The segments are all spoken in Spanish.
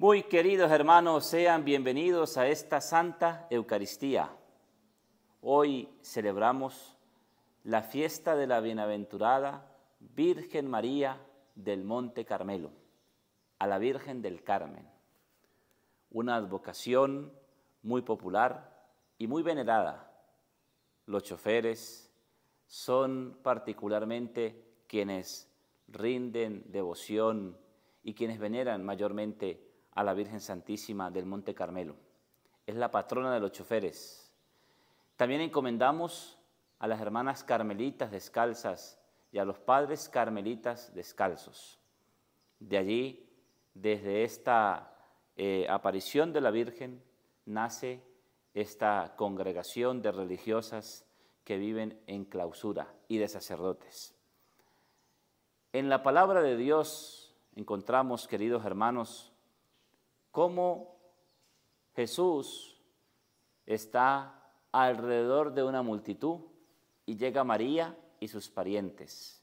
Muy queridos hermanos, sean bienvenidos a esta Santa Eucaristía. Hoy celebramos la fiesta de la bienaventurada Virgen María del Monte Carmelo, a la Virgen del Carmen, una advocación muy popular y muy venerada. Los choferes son particularmente quienes rinden devoción y quienes veneran mayormente a la Virgen Santísima del Monte Carmelo. Es la patrona de los choferes. También encomendamos a las hermanas carmelitas descalzas y a los padres carmelitas descalzos. De allí, desde esta eh, aparición de la Virgen, nace esta congregación de religiosas que viven en clausura y de sacerdotes. En la palabra de Dios encontramos, queridos hermanos, cómo Jesús está alrededor de una multitud y llega María y sus parientes.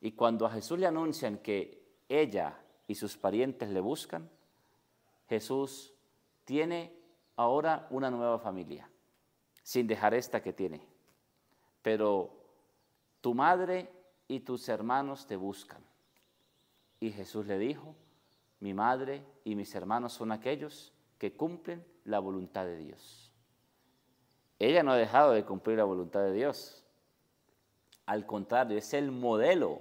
Y cuando a Jesús le anuncian que ella y sus parientes le buscan, Jesús tiene ahora una nueva familia, sin dejar esta que tiene. Pero tu madre y tus hermanos te buscan. Y Jesús le dijo, mi madre y mis hermanos son aquellos que cumplen la voluntad de Dios. Ella no ha dejado de cumplir la voluntad de Dios. Al contrario, es el modelo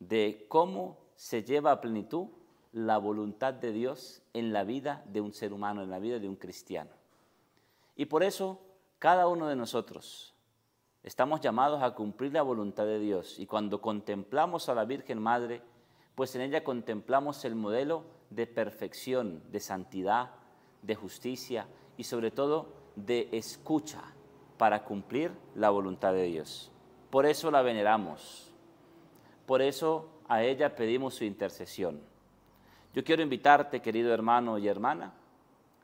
de cómo se lleva a plenitud la voluntad de Dios en la vida de un ser humano, en la vida de un cristiano. Y por eso cada uno de nosotros estamos llamados a cumplir la voluntad de Dios. Y cuando contemplamos a la Virgen Madre, pues en ella contemplamos el modelo de perfección, de santidad, de justicia y sobre todo de escucha para cumplir la voluntad de Dios. Por eso la veneramos, por eso a ella pedimos su intercesión. Yo quiero invitarte, querido hermano y hermana,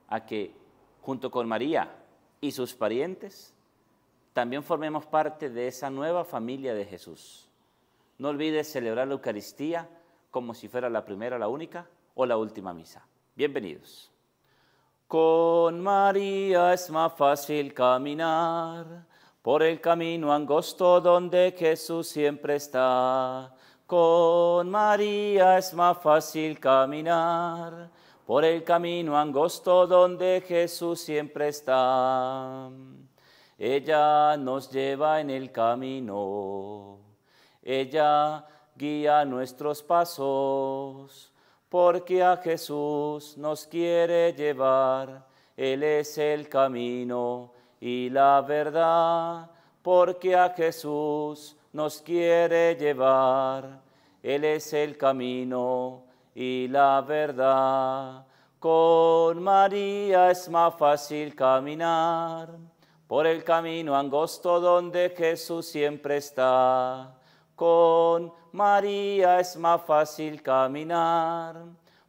a que junto con María y sus parientes, también formemos parte de esa nueva familia de Jesús. No olvides celebrar la Eucaristía como si fuera la primera, la única o la última misa. Bienvenidos. Con María es más fácil caminar por el camino angosto donde Jesús siempre está. Con María es más fácil caminar por el camino angosto donde Jesús siempre está. Ella nos lleva en el camino. Ella guía nuestros pasos, porque a Jesús nos quiere llevar. Él es el camino y la verdad, porque a Jesús nos quiere llevar. Él es el camino y la verdad. Con María es más fácil caminar por el camino angosto donde Jesús siempre está. Con María, es más fácil caminar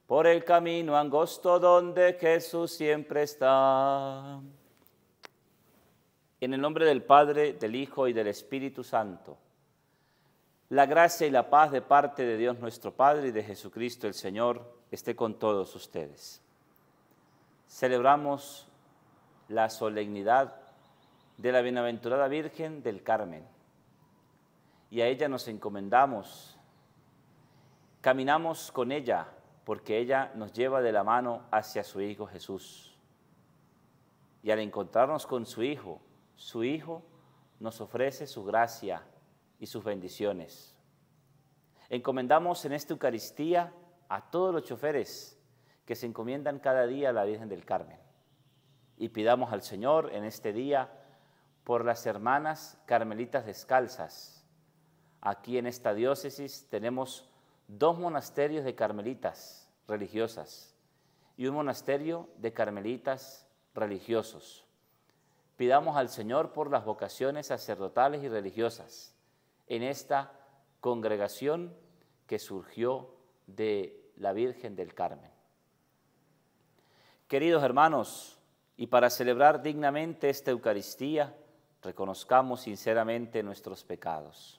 por el camino angosto donde Jesús siempre está. En el nombre del Padre, del Hijo y del Espíritu Santo. La gracia y la paz de parte de Dios nuestro Padre y de Jesucristo el Señor esté con todos ustedes. Celebramos la solemnidad de la Bienaventurada Virgen del Carmen y a ella nos encomendamos. Caminamos con ella porque ella nos lleva de la mano hacia su Hijo Jesús. Y al encontrarnos con su Hijo, su Hijo nos ofrece su gracia y sus bendiciones. Encomendamos en esta Eucaristía a todos los choferes que se encomiendan cada día a la Virgen del Carmen. Y pidamos al Señor en este día por las hermanas carmelitas descalzas Aquí en esta diócesis tenemos dos monasterios de carmelitas religiosas y un monasterio de carmelitas religiosos. Pidamos al Señor por las vocaciones sacerdotales y religiosas en esta congregación que surgió de la Virgen del Carmen. Queridos hermanos, y para celebrar dignamente esta Eucaristía, reconozcamos sinceramente nuestros pecados.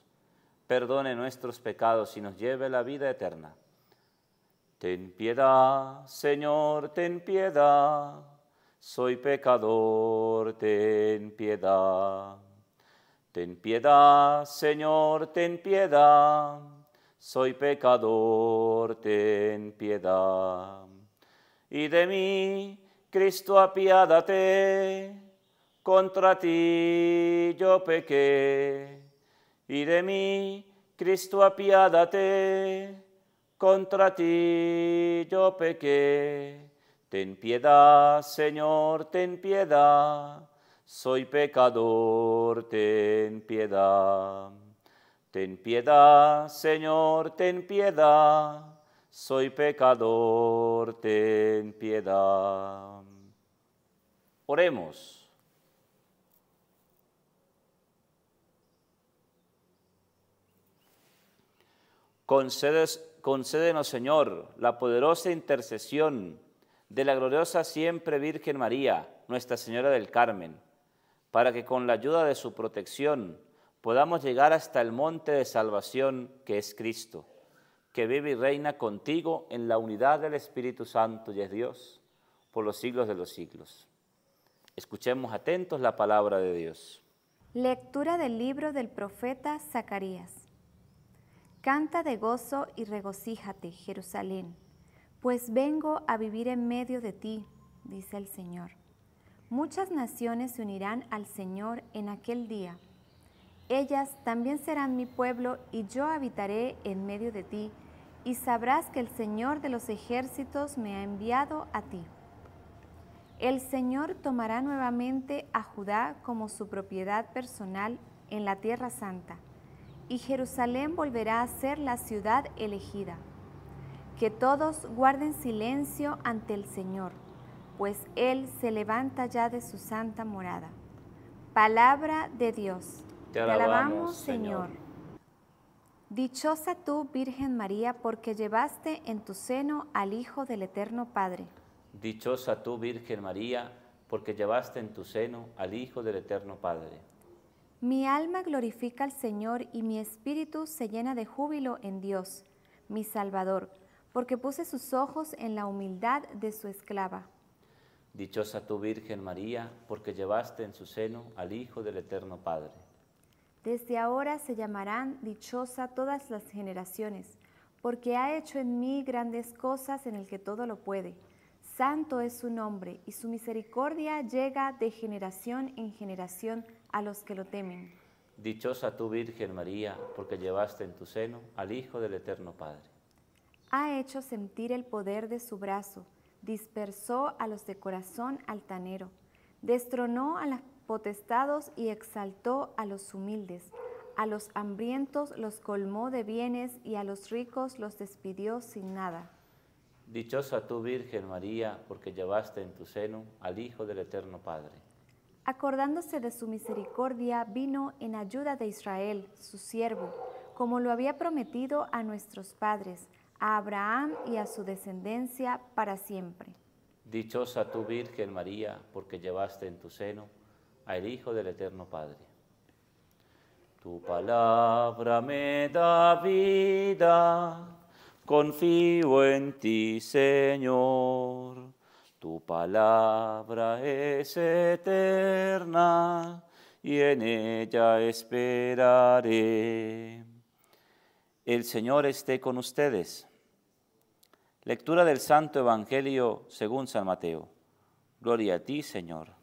perdone nuestros pecados y nos lleve la vida eterna. Ten piedad, Señor, ten piedad, soy pecador, ten piedad. Ten piedad, Señor, ten piedad, soy pecador, ten piedad. Y de mí, Cristo, apiádate, contra ti yo pequé y de mí, Cristo, apiádate. Contra ti yo pequé. Ten piedad, Señor, ten piedad. Soy pecador, ten piedad. Ten piedad, Señor, ten piedad. Soy pecador, ten piedad. Oremos. concédenos, Señor, la poderosa intercesión de la gloriosa siempre Virgen María, Nuestra Señora del Carmen, para que con la ayuda de su protección podamos llegar hasta el monte de salvación que es Cristo, que vive y reina contigo en la unidad del Espíritu Santo y es Dios por los siglos de los siglos. Escuchemos atentos la palabra de Dios. Lectura del libro del profeta Zacarías. Canta de gozo y regocíjate, Jerusalén, pues vengo a vivir en medio de ti, dice el Señor. Muchas naciones se unirán al Señor en aquel día. Ellas también serán mi pueblo y yo habitaré en medio de ti, y sabrás que el Señor de los ejércitos me ha enviado a ti. El Señor tomará nuevamente a Judá como su propiedad personal en la tierra santa y Jerusalén volverá a ser la ciudad elegida. Que todos guarden silencio ante el Señor, pues Él se levanta ya de su santa morada. Palabra de Dios. Te alabamos, Señor. Señor. Dichosa tú, Virgen María, porque llevaste en tu seno al Hijo del Eterno Padre. Dichosa tú, Virgen María, porque llevaste en tu seno al Hijo del Eterno Padre. Mi alma glorifica al Señor y mi espíritu se llena de júbilo en Dios, mi Salvador, porque puse sus ojos en la humildad de su esclava. Dichosa tu Virgen María, porque llevaste en su seno al Hijo del Eterno Padre. Desde ahora se llamarán dichosa todas las generaciones, porque ha hecho en mí grandes cosas en el que todo lo puede. Santo es su nombre, y su misericordia llega de generación en generación a los que lo temen. Dichosa tu Virgen María, porque llevaste en tu seno al Hijo del Eterno Padre. Ha hecho sentir el poder de su brazo, dispersó a los de corazón altanero, destronó a los potestados y exaltó a los humildes, a los hambrientos los colmó de bienes y a los ricos los despidió sin nada. Dichosa tu Virgen María, porque llevaste en tu seno al Hijo del Eterno Padre acordándose de su misericordia, vino en ayuda de Israel, su siervo, como lo había prometido a nuestros padres, a Abraham y a su descendencia para siempre. Dichosa tu Virgen María, porque llevaste en tu seno al Hijo del Eterno Padre. Tu palabra me da vida, confío en ti, Señor. Tu palabra es eterna y en ella esperaré. El Señor esté con ustedes. Lectura del Santo Evangelio según San Mateo. Gloria a ti, Señor.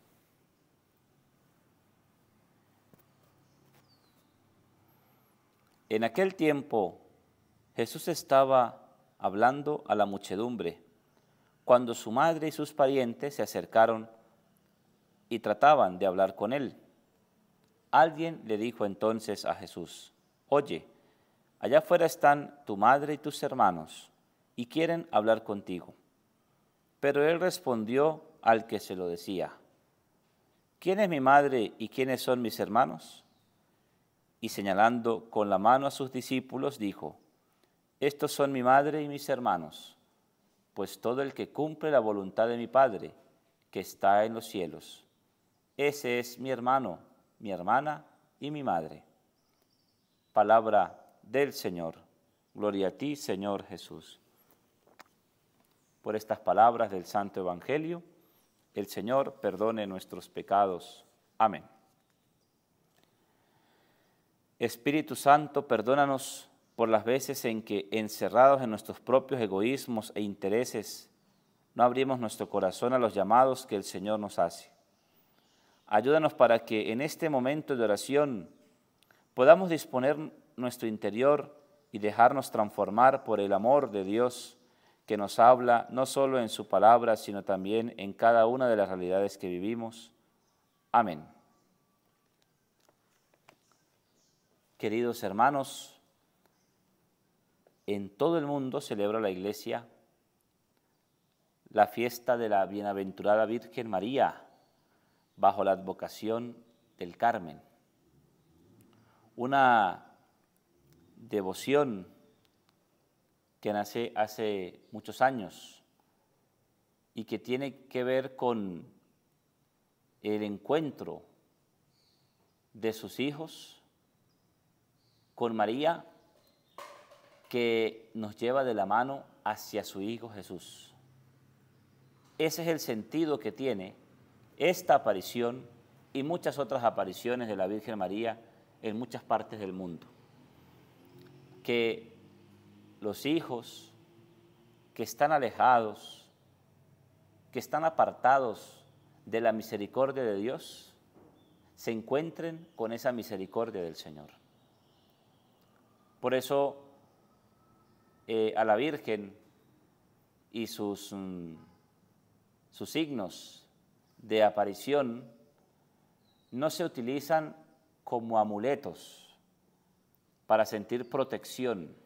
En aquel tiempo Jesús estaba hablando a la muchedumbre cuando su madre y sus parientes se acercaron y trataban de hablar con él. Alguien le dijo entonces a Jesús, oye, allá afuera están tu madre y tus hermanos y quieren hablar contigo. Pero él respondió al que se lo decía, ¿quién es mi madre y quiénes son mis hermanos? Y señalando con la mano a sus discípulos, dijo, estos son mi madre y mis hermanos pues todo el que cumple la voluntad de mi Padre, que está en los cielos. Ese es mi hermano, mi hermana y mi madre. Palabra del Señor. Gloria a ti, Señor Jesús. Por estas palabras del Santo Evangelio, el Señor perdone nuestros pecados. Amén. Espíritu Santo, perdónanos por las veces en que, encerrados en nuestros propios egoísmos e intereses, no abrimos nuestro corazón a los llamados que el Señor nos hace. Ayúdanos para que en este momento de oración podamos disponer nuestro interior y dejarnos transformar por el amor de Dios que nos habla no solo en su palabra, sino también en cada una de las realidades que vivimos. Amén. Queridos hermanos, en todo el mundo celebra la Iglesia la fiesta de la Bienaventurada Virgen María bajo la advocación del Carmen. Una devoción que nace hace muchos años y que tiene que ver con el encuentro de sus hijos con María que nos lleva de la mano hacia su Hijo Jesús. Ese es el sentido que tiene esta aparición y muchas otras apariciones de la Virgen María en muchas partes del mundo. Que los hijos que están alejados, que están apartados de la misericordia de Dios, se encuentren con esa misericordia del Señor. Por eso eh, a la Virgen y sus, mm, sus signos de aparición no se utilizan como amuletos para sentir protección,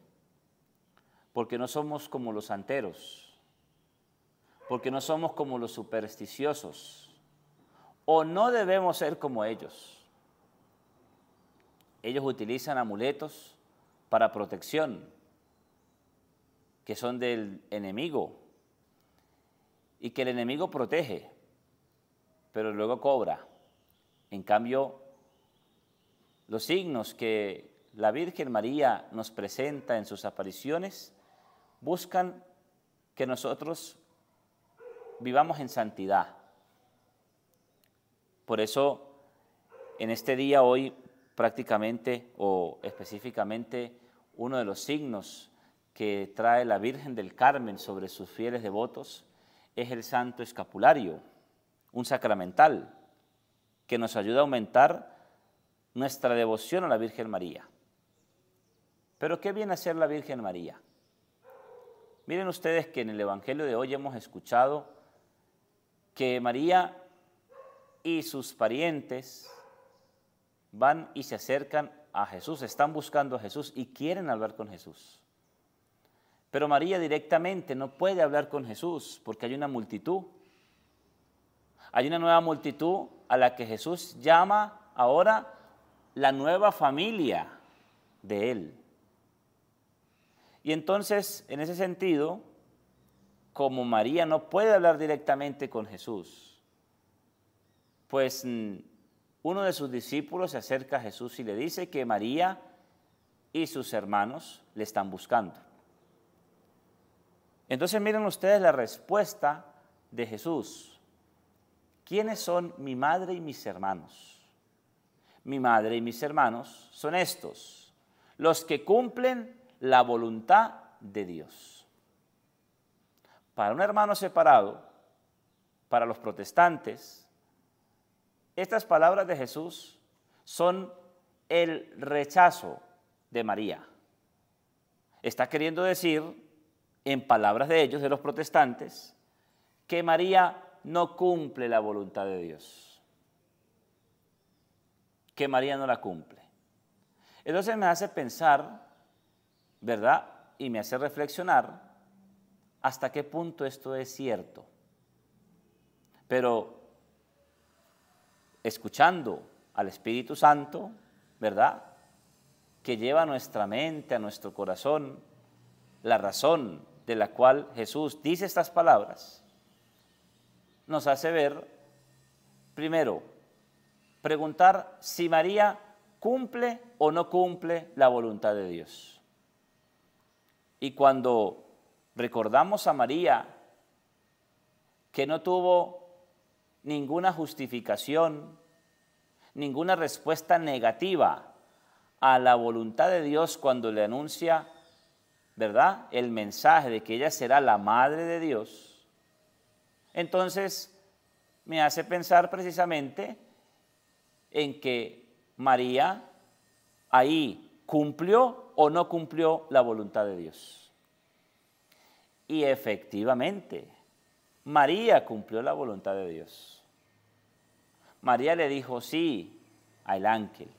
porque no somos como los anteros, porque no somos como los supersticiosos, o no debemos ser como ellos. Ellos utilizan amuletos para protección, que son del enemigo y que el enemigo protege, pero luego cobra. En cambio, los signos que la Virgen María nos presenta en sus apariciones buscan que nosotros vivamos en santidad. Por eso, en este día hoy, prácticamente o específicamente, uno de los signos que trae la Virgen del Carmen sobre sus fieles devotos es el Santo Escapulario, un sacramental que nos ayuda a aumentar nuestra devoción a la Virgen María. Pero ¿qué viene a ser la Virgen María? Miren ustedes que en el Evangelio de hoy hemos escuchado que María y sus parientes van y se acercan a Jesús, están buscando a Jesús y quieren hablar con Jesús. Pero María directamente no puede hablar con Jesús porque hay una multitud. Hay una nueva multitud a la que Jesús llama ahora la nueva familia de Él. Y entonces, en ese sentido, como María no puede hablar directamente con Jesús, pues mm, uno de sus discípulos se acerca a Jesús y le dice que María y sus hermanos le están buscando. Entonces miren ustedes la respuesta de Jesús. ¿Quiénes son mi madre y mis hermanos? Mi madre y mis hermanos son estos, los que cumplen la voluntad de Dios. Para un hermano separado, para los protestantes, estas palabras de Jesús son el rechazo de María. Está queriendo decir en palabras de ellos, de los protestantes, que María no cumple la voluntad de Dios. Que María no la cumple. Entonces me hace pensar, ¿verdad? Y me hace reflexionar hasta qué punto esto es cierto. Pero escuchando al Espíritu Santo, ¿verdad? Que lleva a nuestra mente, a nuestro corazón, la razón de la cual Jesús dice estas palabras, nos hace ver, primero, preguntar si María cumple o no cumple la voluntad de Dios. Y cuando recordamos a María, que no tuvo ninguna justificación, ninguna respuesta negativa a la voluntad de Dios cuando le anuncia ¿verdad? El mensaje de que ella será la madre de Dios, entonces me hace pensar precisamente en que María ahí cumplió o no cumplió la voluntad de Dios. Y efectivamente, María cumplió la voluntad de Dios. María le dijo sí al ángel.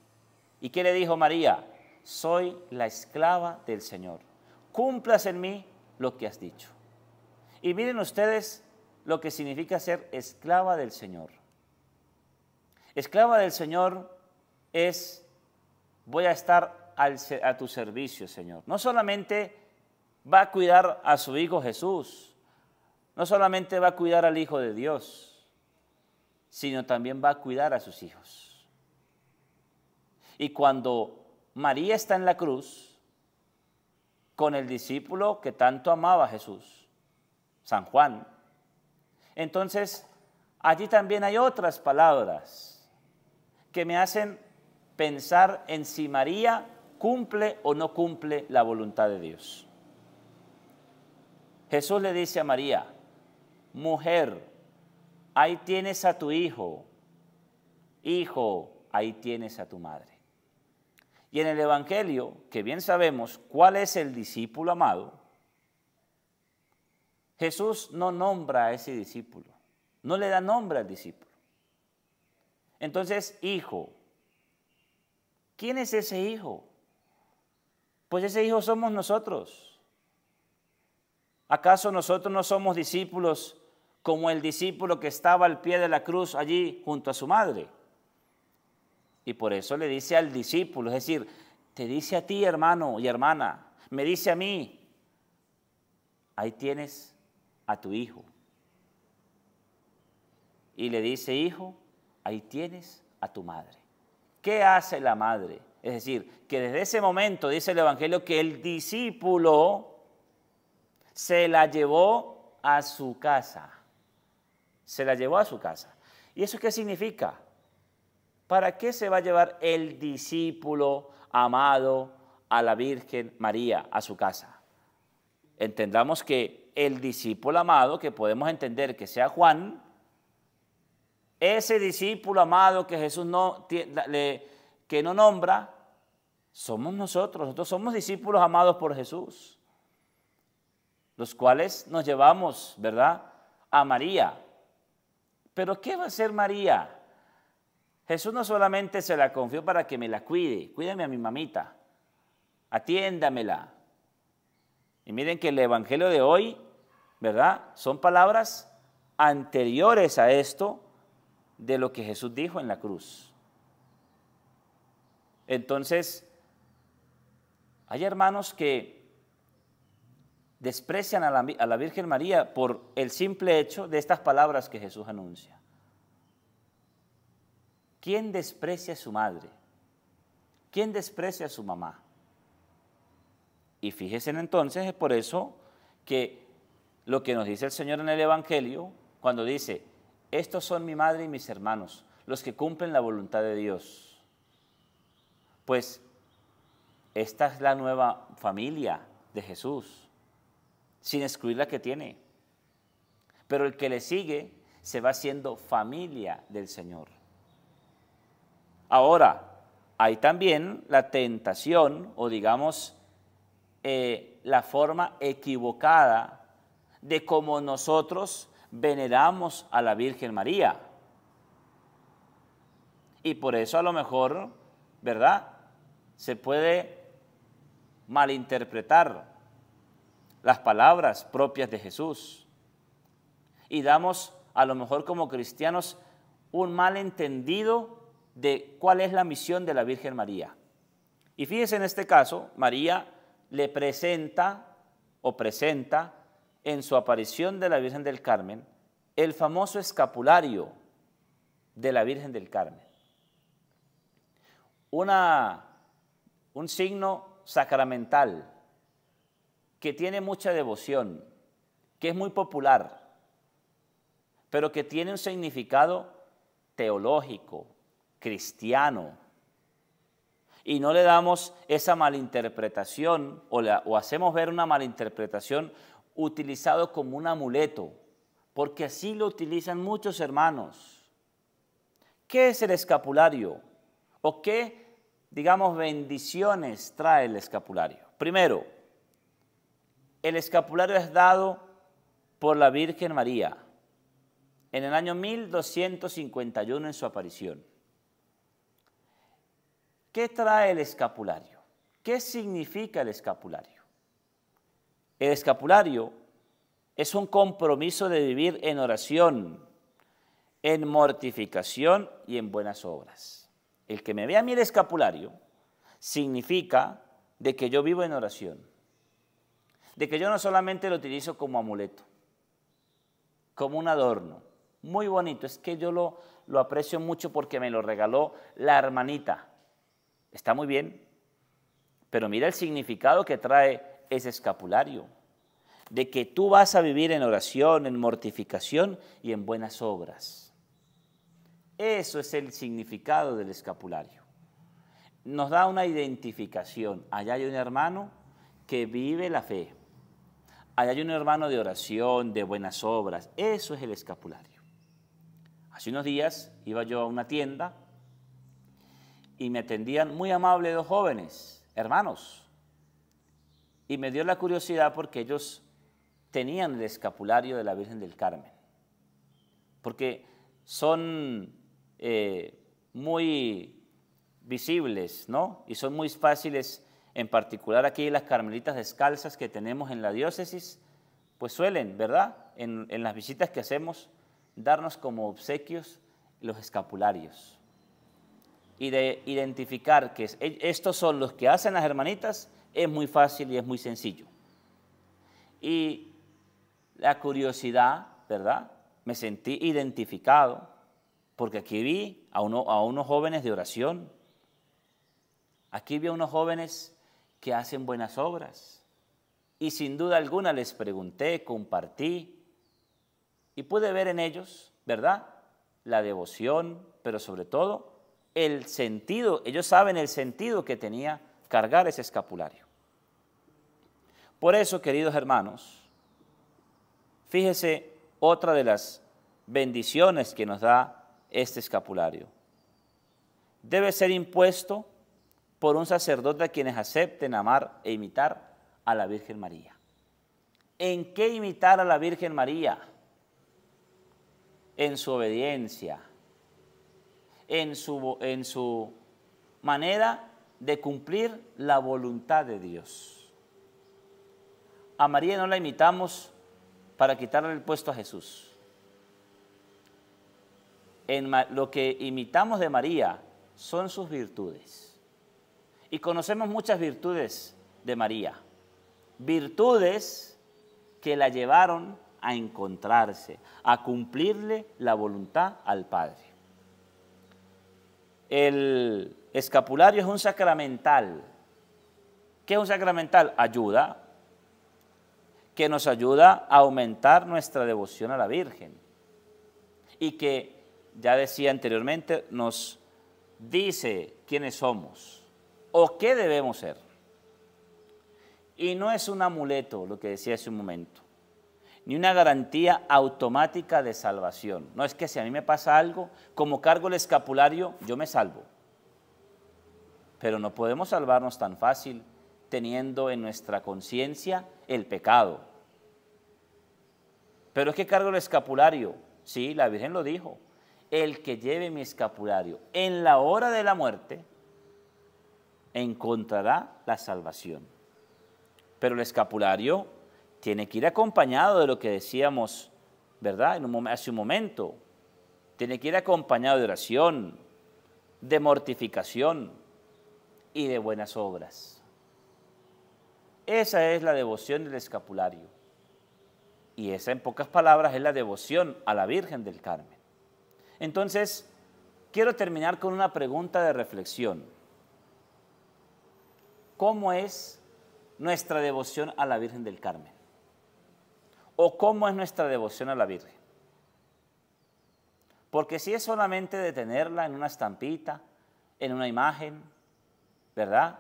¿Y qué le dijo María? Soy la esclava del Señor cumplas en mí lo que has dicho. Y miren ustedes lo que significa ser esclava del Señor. Esclava del Señor es, voy a estar a tu servicio, Señor. No solamente va a cuidar a su Hijo Jesús, no solamente va a cuidar al Hijo de Dios, sino también va a cuidar a sus hijos. Y cuando María está en la cruz, con el discípulo que tanto amaba a Jesús, San Juan. Entonces, allí también hay otras palabras que me hacen pensar en si María cumple o no cumple la voluntad de Dios. Jesús le dice a María, mujer, ahí tienes a tu hijo, hijo, ahí tienes a tu madre. Y en el Evangelio, que bien sabemos cuál es el discípulo amado, Jesús no nombra a ese discípulo, no le da nombre al discípulo. Entonces, hijo, ¿quién es ese hijo? Pues ese hijo somos nosotros. ¿Acaso nosotros no somos discípulos como el discípulo que estaba al pie de la cruz allí junto a su madre? Y por eso le dice al discípulo, es decir, te dice a ti hermano y hermana, me dice a mí, ahí tienes a tu hijo. Y le dice, hijo, ahí tienes a tu madre. ¿Qué hace la madre? Es decir, que desde ese momento dice el Evangelio que el discípulo se la llevó a su casa. Se la llevó a su casa. ¿Y eso qué significa? ¿Para qué se va a llevar el discípulo amado a la Virgen María a su casa? Entendamos que el discípulo amado, que podemos entender que sea Juan, ese discípulo amado que Jesús no, que no nombra, somos nosotros, nosotros somos discípulos amados por Jesús, los cuales nos llevamos, ¿verdad?, a María. Pero ¿qué va a ser María? Jesús no solamente se la confió para que me la cuide, cuídeme a mi mamita, atiéndamela. Y miren que el Evangelio de hoy, ¿verdad? Son palabras anteriores a esto de lo que Jesús dijo en la cruz. Entonces, hay hermanos que desprecian a la, a la Virgen María por el simple hecho de estas palabras que Jesús anuncia. ¿Quién desprecia a su madre? ¿Quién desprecia a su mamá? Y fíjense entonces, es por eso que lo que nos dice el Señor en el Evangelio, cuando dice, estos son mi madre y mis hermanos, los que cumplen la voluntad de Dios. Pues esta es la nueva familia de Jesús, sin excluir la que tiene. Pero el que le sigue se va haciendo familia del Señor. Ahora, hay también la tentación o digamos eh, la forma equivocada de cómo nosotros veneramos a la Virgen María. Y por eso a lo mejor, ¿verdad? Se puede malinterpretar las palabras propias de Jesús. Y damos a lo mejor como cristianos un malentendido de cuál es la misión de la Virgen María. Y fíjense en este caso, María le presenta o presenta en su aparición de la Virgen del Carmen el famoso escapulario de la Virgen del Carmen. Una, un signo sacramental que tiene mucha devoción, que es muy popular, pero que tiene un significado teológico, cristiano. Y no le damos esa malinterpretación o, o hacemos ver una malinterpretación utilizado como un amuleto, porque así lo utilizan muchos hermanos. ¿Qué es el escapulario? ¿O qué, digamos, bendiciones trae el escapulario? Primero, el escapulario es dado por la Virgen María en el año 1251 en su aparición. ¿Qué trae el escapulario? ¿Qué significa el escapulario? El escapulario es un compromiso de vivir en oración, en mortificación y en buenas obras. El que me vea a mí el escapulario significa de que yo vivo en oración, de que yo no solamente lo utilizo como amuleto, como un adorno, muy bonito, es que yo lo, lo aprecio mucho porque me lo regaló la hermanita, Está muy bien, pero mira el significado que trae ese escapulario, de que tú vas a vivir en oración, en mortificación y en buenas obras. Eso es el significado del escapulario. Nos da una identificación. Allá hay un hermano que vive la fe. Allá hay un hermano de oración, de buenas obras. Eso es el escapulario. Hace unos días iba yo a una tienda y me atendían muy amables dos jóvenes, hermanos. Y me dio la curiosidad porque ellos tenían el escapulario de la Virgen del Carmen, porque son eh, muy visibles, ¿no? Y son muy fáciles, en particular aquí las carmelitas descalzas que tenemos en la diócesis, pues suelen, ¿verdad? en las visitas que hacemos, darnos como obsequios los escapularios y de identificar que e-, estos son los que hacen las hermanitas es muy fácil y es muy sencillo. Y la curiosidad, ¿verdad? Me sentí identificado porque aquí vi a, a unos jóvenes de oración, aquí vi a unos jóvenes que hacen buenas obras. Y sin duda alguna les pregunté, compartí y pude ver en ellos, ¿verdad? La devoción, pero sobre todo el sentido, ellos saben el sentido que tenía cargar ese escapulario. Por eso, queridos hermanos, fíjese otra de las bendiciones que nos da este escapulario. Debe ser impuesto por un sacerdote a quienes acepten amar e imitar a la Virgen María. ¿En qué imitar a la Virgen María? En su obediencia en su, en su manera de cumplir la voluntad de Dios. A María no la imitamos para quitarle el puesto a Jesús. En lo que imitamos de María son sus virtudes. Y conocemos muchas virtudes de María. Virtudes que la llevaron a encontrarse, a cumplirle la voluntad al Padre el escapulario es un sacramental. ¿Qué es un sacramental? Ayuda, que nos ayuda a aumentar nuestra devoción a la Virgen y que, ya decía anteriormente, nos dice quiénes somos o qué debemos ser. Y no es un amuleto, lo que decía hace un momento ni una garantía automática de salvación. No es que si a mí me pasa algo, como cargo el escapulario, yo me salvo. Pero no podemos salvarnos tan fácil teniendo en nuestra conciencia el pecado. Pero es que cargo el escapulario. Sí, la Virgen lo dijo. El que lleve mi escapulario en la hora de la muerte encontrará la salvación. Pero el escapulario tiene que ir acompañado de lo que decíamos, ¿verdad? hace un momento. Tiene que ir acompañado de oración, de mortificación y de buenas obras. Esa es la devoción del escapulario. Y esa, en pocas palabras, es la devoción a la Virgen del Carmen. Entonces, quiero terminar con una pregunta de reflexión. ¿Cómo es nuestra devoción a la Virgen del Carmen? o cómo es nuestra devoción a la Virgen. Porque si es solamente de tenerla en una estampita, en una imagen, ¿verdad?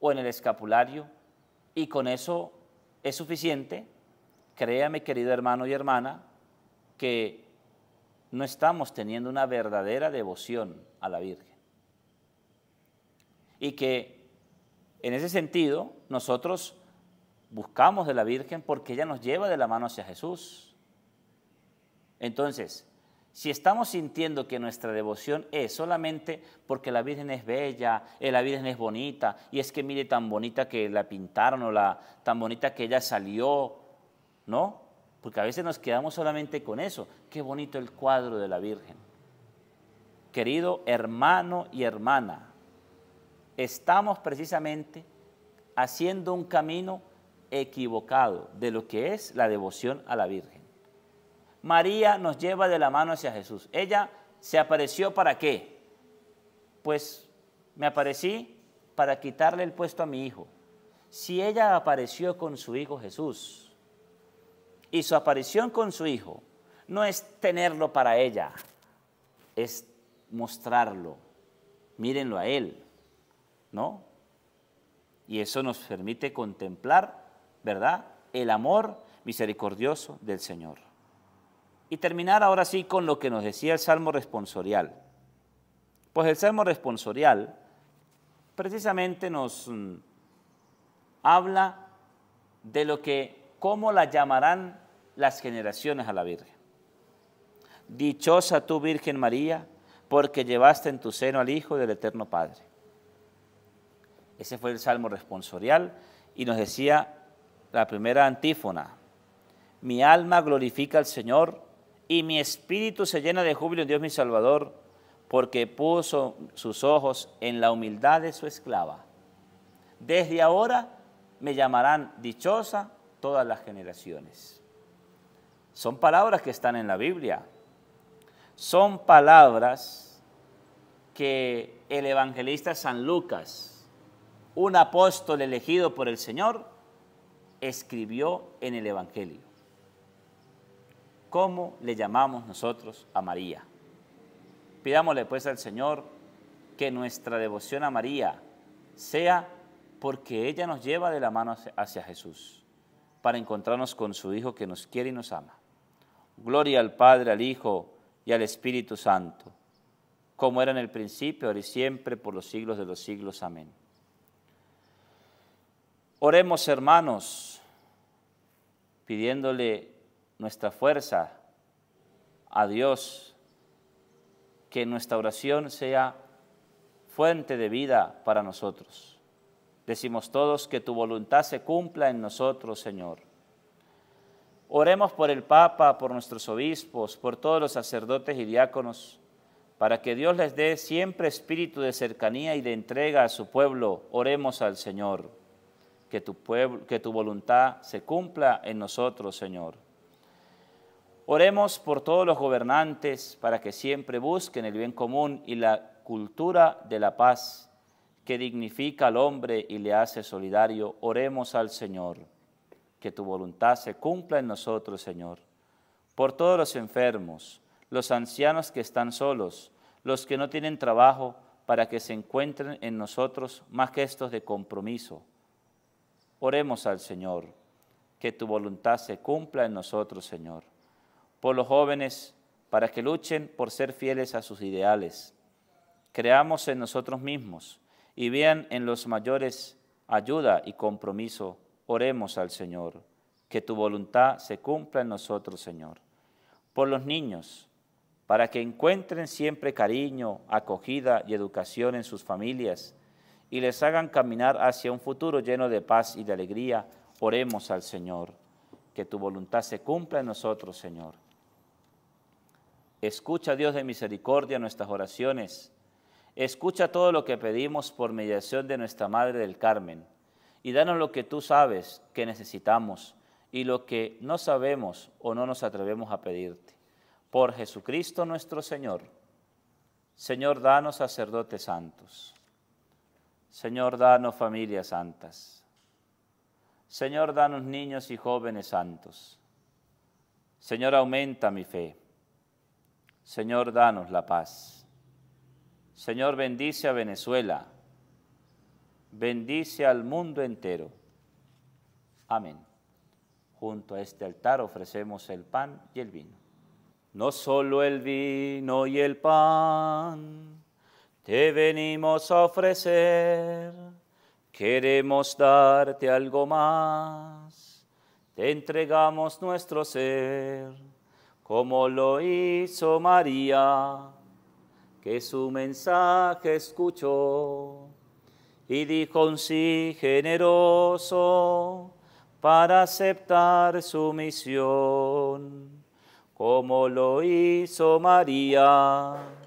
O en el escapulario, y con eso es suficiente, créame querido hermano y hermana, que no estamos teniendo una verdadera devoción a la Virgen. Y que en ese sentido nosotros buscamos de la Virgen porque ella nos lleva de la mano hacia Jesús. Entonces, si estamos sintiendo que nuestra devoción es solamente porque la Virgen es bella, eh, la Virgen es bonita, y es que mire tan bonita que la pintaron o la, tan bonita que ella salió, ¿no? Porque a veces nos quedamos solamente con eso. Qué bonito el cuadro de la Virgen. Querido hermano y hermana, estamos precisamente haciendo un camino equivocado de lo que es la devoción a la Virgen. María nos lleva de la mano hacia Jesús. Ella se apareció para qué? Pues me aparecí para quitarle el puesto a mi hijo. Si ella apareció con su hijo Jesús y su aparición con su hijo no es tenerlo para ella, es mostrarlo. Mírenlo a él, ¿no? Y eso nos permite contemplar ¿verdad? El amor misericordioso del Señor. Y terminar ahora sí con lo que nos decía el Salmo responsorial. Pues el Salmo responsorial precisamente nos mm, habla de lo que, cómo la llamarán las generaciones a la Virgen. Dichosa tú, Virgen María, porque llevaste en tu seno al Hijo del Eterno Padre. Ese fue el Salmo responsorial y nos decía la primera antífona. Mi alma glorifica al Señor y mi espíritu se llena de júbilo en Dios mi Salvador, porque puso sus ojos en la humildad de su esclava. Desde ahora me llamarán dichosa todas las generaciones. Son palabras que están en la Biblia. Son palabras que el evangelista San Lucas, un apóstol elegido por el Señor, escribió en el Evangelio. ¿Cómo le llamamos nosotros a María? Pidámosle pues al Señor que nuestra devoción a María sea porque ella nos lleva de la mano hacia Jesús, para encontrarnos con su Hijo que nos quiere y nos ama. Gloria al Padre, al Hijo y al Espíritu Santo, como era en el principio, ahora y siempre, por los siglos de los siglos. Amén. Oremos hermanos pidiéndole nuestra fuerza a Dios, que nuestra oración sea fuente de vida para nosotros. Decimos todos que tu voluntad se cumpla en nosotros, Señor. Oremos por el Papa, por nuestros obispos, por todos los sacerdotes y diáconos, para que Dios les dé siempre espíritu de cercanía y de entrega a su pueblo. Oremos al Señor que tu, pueblo, que tu voluntad se cumpla en nosotros, Señor. Oremos por todos los gobernantes para que siempre busquen el bien común y la cultura de la paz que dignifica al hombre y le hace solidario. Oremos al Señor. Que tu voluntad se cumpla en nosotros, Señor. Por todos los enfermos, los ancianos que están solos, los que no tienen trabajo, para que se encuentren en nosotros más gestos de compromiso Oremos al Señor, que tu voluntad se cumpla en nosotros, Señor. Por los jóvenes, para que luchen por ser fieles a sus ideales. Creamos en nosotros mismos y vean en los mayores ayuda y compromiso. Oremos al Señor, que tu voluntad se cumpla en nosotros, Señor. Por los niños, para que encuentren siempre cariño, acogida y educación en sus familias y les hagan caminar hacia un futuro lleno de paz y de alegría. Oremos al Señor, que tu voluntad se cumpla en nosotros, Señor. Escucha, Dios de misericordia, nuestras oraciones. Escucha todo lo que pedimos por mediación de nuestra Madre del Carmen, y danos lo que tú sabes que necesitamos y lo que no sabemos o no nos atrevemos a pedirte. Por Jesucristo nuestro Señor. Señor, danos sacerdotes santos. Señor, danos familias santas. Señor, danos niños y jóvenes santos. Señor, aumenta mi fe. Señor, danos la paz. Señor, bendice a Venezuela. Bendice al mundo entero. Amén. Junto a este altar ofrecemos el pan y el vino. No solo el vino y el pan te venimos a ofrecer, queremos darte algo más, te entregamos nuestro ser, como lo hizo María, que su mensaje escuchó y dijo un sí generoso para aceptar su misión, como lo hizo María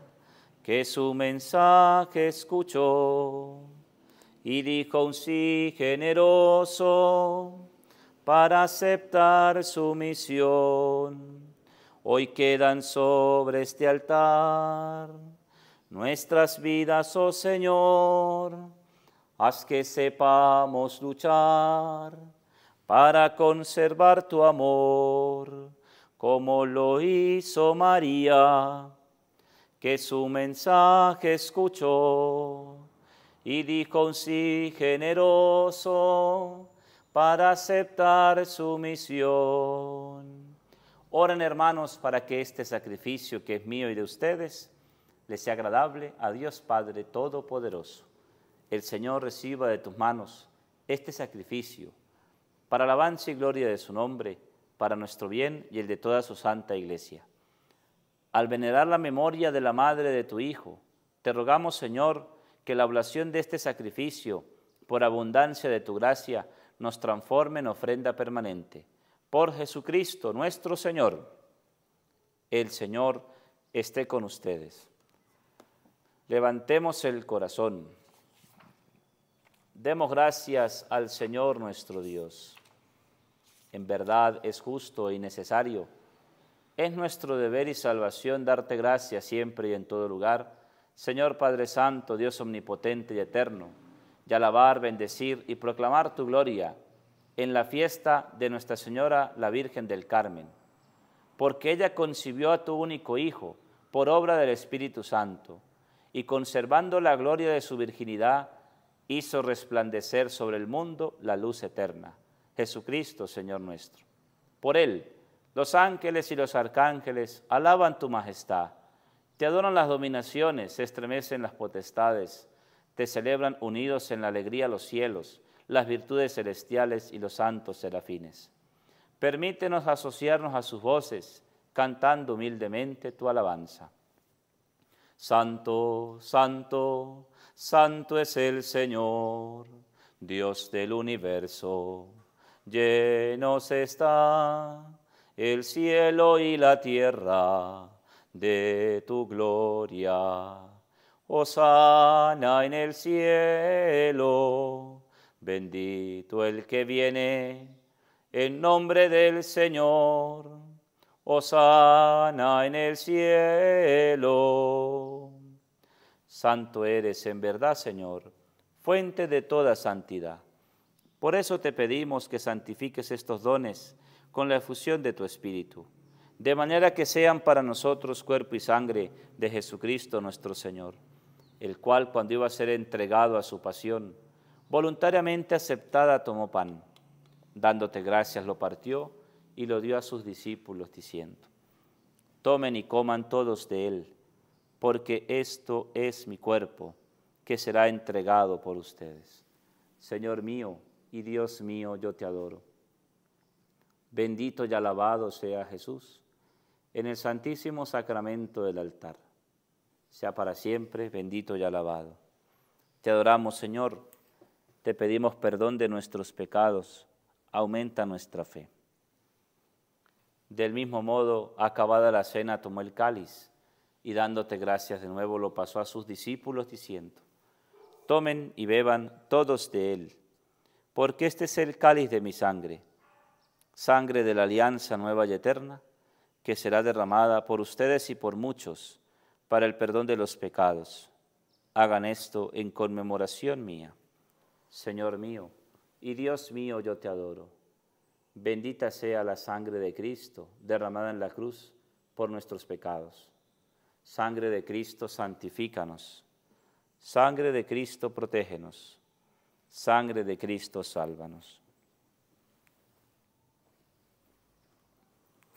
que su mensaje escuchó y dijo un sí generoso para aceptar su misión. Hoy quedan sobre este altar nuestras vidas, oh Señor, haz que sepamos luchar para conservar tu amor, como lo hizo María que su mensaje escuchó y dijo sí generoso para aceptar su misión. Oren hermanos para que este sacrificio que es mío y de ustedes le sea agradable a Dios Padre Todopoderoso. El Señor reciba de tus manos este sacrificio para alabanza y gloria de su nombre, para nuestro bien y el de toda su santa iglesia al venerar la memoria de la madre de tu Hijo, te rogamos, Señor, que la oblación de este sacrificio, por abundancia de tu gracia, nos transforme en ofrenda permanente. Por Jesucristo nuestro Señor, el Señor esté con ustedes. Levantemos el corazón. Demos gracias al Señor nuestro Dios. En verdad es justo y necesario es nuestro deber y salvación darte gracias siempre y en todo lugar, Señor Padre Santo, Dios omnipotente y eterno, y alabar, bendecir y proclamar tu gloria en la fiesta de Nuestra Señora la Virgen del Carmen, porque ella concibió a tu único Hijo por obra del Espíritu Santo, y conservando la gloria de su virginidad, hizo resplandecer sobre el mundo la luz eterna. Jesucristo, Señor nuestro. Por él, los ángeles y los arcángeles alaban tu majestad. Te adoran las dominaciones, se estremecen las potestades. Te celebran unidos en la alegría los cielos, las virtudes celestiales y los santos serafines. Permítenos asociarnos a sus voces, cantando humildemente tu alabanza. Santo, santo, santo es el Señor, Dios del universo, llenos está el cielo y la tierra de tu gloria. Osana en el cielo, bendito el que viene en nombre del Señor. Osana en el cielo. Santo eres en verdad, Señor, fuente de toda santidad. Por eso te pedimos que santifiques estos dones con la efusión de tu Espíritu, de manera que sean para nosotros cuerpo y sangre de Jesucristo nuestro Señor, el cual cuando iba a ser entregado a su pasión, voluntariamente aceptada tomó pan, dándote gracias lo partió y lo dio a sus discípulos diciendo, tomen y coman todos de él, porque esto es mi cuerpo que será entregado por ustedes. Señor mío y Dios mío, yo te adoro Bendito y alabado sea Jesús, en el santísimo sacramento del altar. Sea para siempre bendito y alabado. Te adoramos, Señor. Te pedimos perdón de nuestros pecados. Aumenta nuestra fe. Del mismo modo, acabada la cena, tomó el cáliz y dándote gracias de nuevo lo pasó a sus discípulos diciendo, tomen y beban todos de él, porque este es el cáliz de mi sangre sangre de la alianza nueva y eterna, que será derramada por ustedes y por muchos para el perdón de los pecados. Hagan esto en conmemoración mía. Señor mío y Dios mío, yo te adoro. Bendita sea la sangre de Cristo derramada en la cruz por nuestros pecados. Sangre de Cristo, santifícanos. Sangre de Cristo, protégenos. Sangre de Cristo, sálvanos.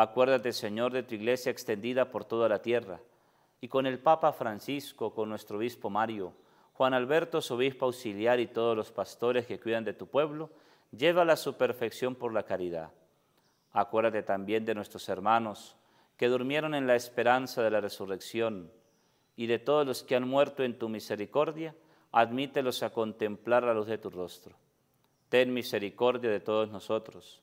Acuérdate, Señor, de tu iglesia extendida por toda la tierra, y con el Papa Francisco, con nuestro obispo Mario, Juan Alberto, su obispo auxiliar, y todos los pastores que cuidan de tu pueblo, llévala a su perfección por la caridad. Acuérdate también de nuestros hermanos que durmieron en la esperanza de la resurrección, y de todos los que han muerto en tu misericordia, admítelos a contemplar la luz de tu rostro. Ten misericordia de todos nosotros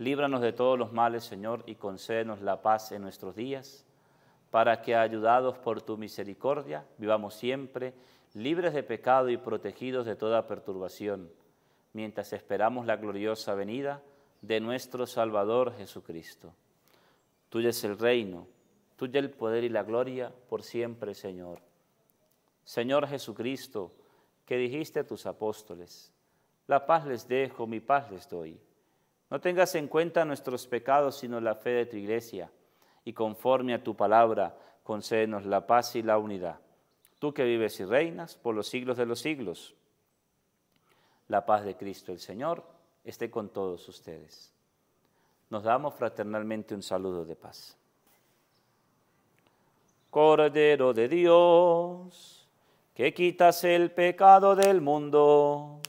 Líbranos de todos los males, Señor, y concédenos la paz en nuestros días, para que, ayudados por tu misericordia, vivamos siempre libres de pecado y protegidos de toda perturbación, mientras esperamos la gloriosa venida de nuestro Salvador Jesucristo. Tuyo es el reino, tuyo el poder y la gloria por siempre, Señor. Señor Jesucristo, que dijiste a tus apóstoles, la paz les dejo, mi paz les doy no tengas en cuenta nuestros pecados, sino la fe de tu iglesia, y conforme a tu palabra, concédenos la paz y la unidad. Tú que vives y reinas por los siglos de los siglos. La paz de Cristo el Señor esté con todos ustedes. Nos damos fraternalmente un saludo de paz. Cordero de Dios, que quitas el pecado del mundo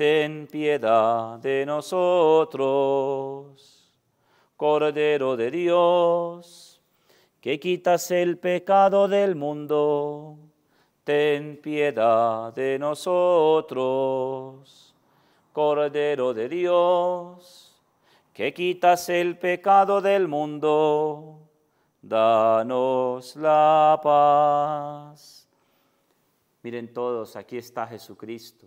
ten piedad de nosotros. Cordero de Dios, que quitas el pecado del mundo, ten piedad de nosotros. Cordero de Dios, que quitas el pecado del mundo, danos la paz. Miren todos, aquí está Jesucristo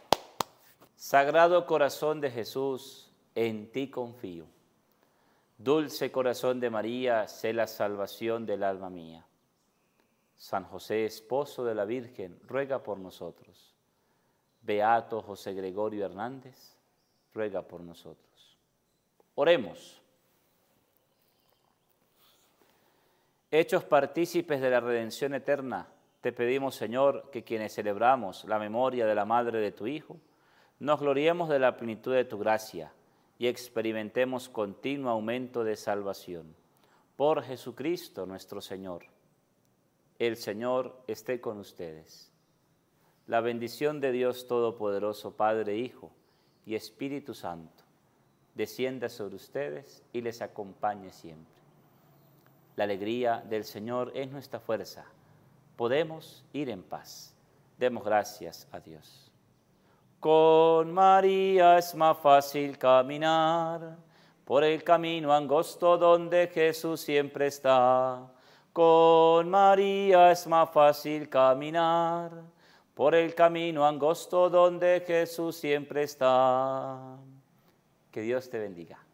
Sagrado corazón de Jesús, en ti confío. Dulce corazón de María, sé la salvación del alma mía. San José, esposo de la Virgen, ruega por nosotros. Beato José Gregorio Hernández, ruega por nosotros. Oremos. Hechos partícipes de la redención eterna, te pedimos, Señor, que quienes celebramos la memoria de la Madre de tu Hijo, nos gloriemos de la plenitud de tu gracia y experimentemos continuo aumento de salvación. Por Jesucristo nuestro Señor. El Señor esté con ustedes. La bendición de Dios Todopoderoso, Padre, Hijo y Espíritu Santo, descienda sobre ustedes y les acompañe siempre. La alegría del Señor es nuestra fuerza. Podemos ir en paz. Demos gracias a Dios. Con María es más fácil caminar por el camino angosto donde Jesús siempre está. Con María es más fácil caminar por el camino angosto donde Jesús siempre está. Que Dios te bendiga.